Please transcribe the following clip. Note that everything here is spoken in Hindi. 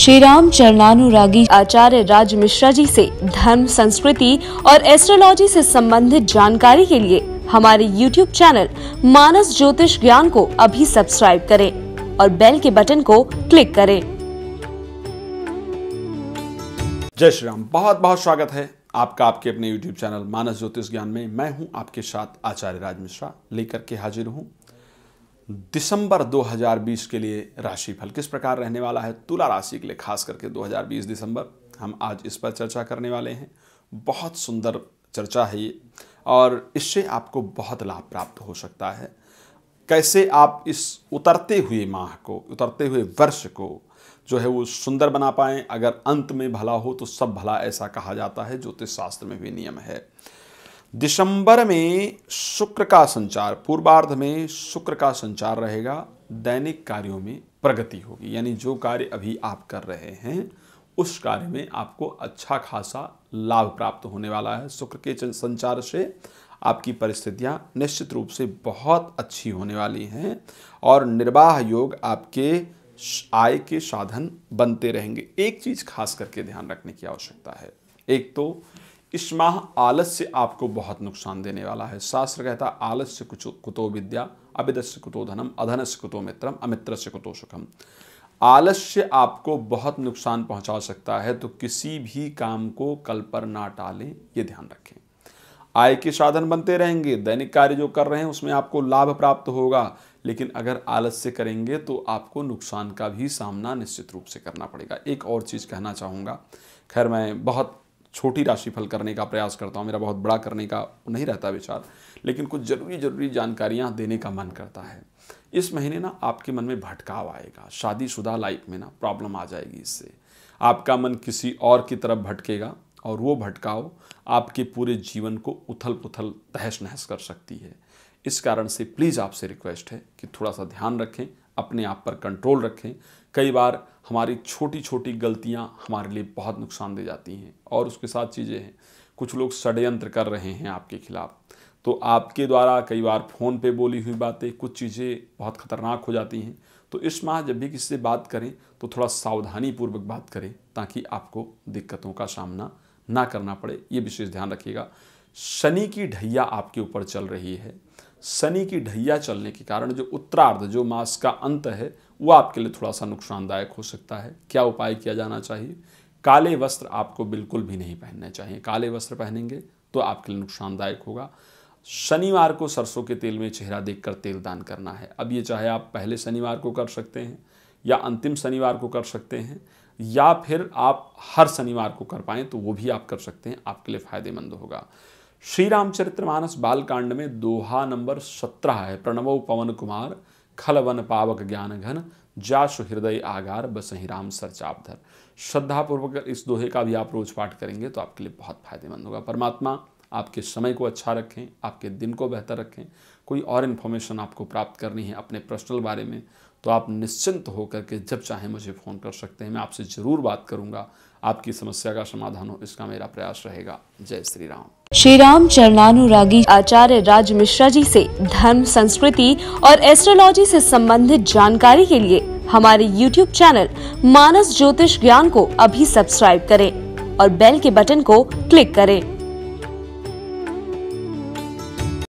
श्री राम चरणानुरागी आचार्य राज मिश्रा जी से धर्म संस्कृति और एस्ट्रोलॉजी से संबंधित जानकारी के लिए हमारे YouTube चैनल मानस ज्योतिष ज्ञान को अभी सब्सक्राइब करें और बेल के बटन को क्लिक करें जय श्री राम बहुत बहुत स्वागत है आपका आपके अपने YouTube चैनल मानस ज्योतिष ज्ञान में मैं हूं आपके साथ आचार्य राज मिश्रा लेकर के हाजिर हूं दिसंबर 2020 के लिए राशिफल किस प्रकार रहने वाला है तुला राशि के लिए खास करके 2020 दिसंबर हम आज इस पर चर्चा करने वाले हैं बहुत सुंदर चर्चा है ये और इससे आपको बहुत लाभ प्राप्त हो सकता है कैसे आप इस उतरते हुए माह को उतरते हुए वर्ष को जो है वो सुंदर बना पाएँ अगर अंत में भला हो तो सब भला ऐसा कहा जाता है ज्योतिष शास्त्र में भी नियम है दिसंबर में शुक्र का संचार पूर्वार्ध में शुक्र का संचार रहेगा दैनिक कार्यों में प्रगति होगी यानी जो कार्य अभी आप कर रहे हैं उस कार्य में आपको अच्छा खासा लाभ प्राप्त होने वाला है शुक्र के संचार से आपकी परिस्थितियां निश्चित रूप से बहुत अच्छी होने वाली हैं और निर्वाह योग आपके आय के साधन बनते रहेंगे एक चीज़ खास करके ध्यान रखने की आवश्यकता है एक तो इस माह आलस से आपको बहुत नुकसान देने वाला है शास्त्र कहता आलस से कुछ कुतो विद्या अभिदस्य कुतो धनम अधनस्य कुतो मित्रम अमित्र से कुतो सुखम आलस से आपको बहुत नुकसान पहुंचा सकता है तो किसी भी काम को कल पर ना टालें ये ध्यान रखें आय के साधन बनते रहेंगे दैनिक कार्य जो कर रहे हैं उसमें आपको लाभ प्राप्त होगा लेकिन अगर आलस से करेंगे तो आपको नुकसान का भी सामना निश्चित रूप से करना पड़ेगा एक और चीज़ कहना चाहूँगा खैर मैं बहुत छोटी राशिफल करने का प्रयास करता हूँ मेरा बहुत बड़ा करने का नहीं रहता विचार लेकिन कुछ ज़रूरी ज़रूरी जानकारियाँ देने का मन करता है इस महीने ना आपके मन में भटकाव आएगा शादीशुदा लाइफ में ना प्रॉब्लम आ जाएगी इससे आपका मन किसी और की तरफ भटकेगा और वो भटकाव आपके पूरे जीवन को उथल पुथल तहस नहस कर सकती है इस कारण से प्लीज़ आपसे रिक्वेस्ट है कि थोड़ा सा ध्यान रखें अपने आप पर कंट्रोल रखें कई बार हमारी छोटी छोटी गलतियां हमारे लिए बहुत नुकसान दे जाती हैं और उसके साथ चीज़ें हैं कुछ लोग षडयंत्र कर रहे हैं आपके खिलाफ तो आपके द्वारा कई बार फ़ोन पे बोली हुई बातें कुछ चीज़ें बहुत खतरनाक हो जाती हैं तो इस माह जब भी किसी से बात करें तो थोड़ा सावधानी पूर्वक बात करें ताकि आपको दिक्कतों का सामना ना करना पड़े ये विशेष ध्यान रखिएगा शनि की ढैया आपके ऊपर चल रही है शनि की ढैया चलने के कारण जो उत्तरार्ध जो मास का अंत है वो आपके लिए थोड़ा सा नुकसानदायक हो सकता है क्या उपाय किया जाना चाहिए काले वस्त्र आपको बिल्कुल भी नहीं पहनने चाहिए काले वस्त्र पहनेंगे तो आपके लिए नुकसानदायक होगा शनिवार को सरसों के तेल में चेहरा देखकर तेल दान करना है अब ये चाहे आप पहले शनिवार को कर सकते हैं या अंतिम शनिवार को कर सकते हैं या फिर आप हर शनिवार को कर पाएँ तो वो भी आप कर सकते हैं आपके लिए फ़ायदेमंद होगा श्री रामचरितमानस बालकांड में दोहा नंबर सत्रह है प्रणव पवन कुमार खलवन पावक ज्ञान घन जासु हृदय आगार बसही राम सरचापधर श्रद्धापूर्वक इस दोहे का भी आप रोज पाठ करेंगे तो आपके लिए बहुत फायदेमंद होगा परमात्मा आपके समय को अच्छा रखें आपके दिन को बेहतर रखें कोई और इन्फॉर्मेशन आपको प्राप्त करनी है अपने पर्सनल बारे में तो आप निश्चिंत होकर के जब चाहें मुझे फ़ोन कर सकते हैं मैं आपसे ज़रूर बात करूँगा आपकी समस्या का समाधान हो इसका मेरा प्रयास रहेगा जय श्री राम श्री राम चरणानुरागी आचार्य राज मिश्रा जी से धर्म संस्कृति और एस्ट्रोलॉजी से संबंधित जानकारी के लिए हमारे YouTube चैनल मानस ज्योतिष ज्ञान को अभी सब्सक्राइब करें और बेल के बटन को क्लिक करें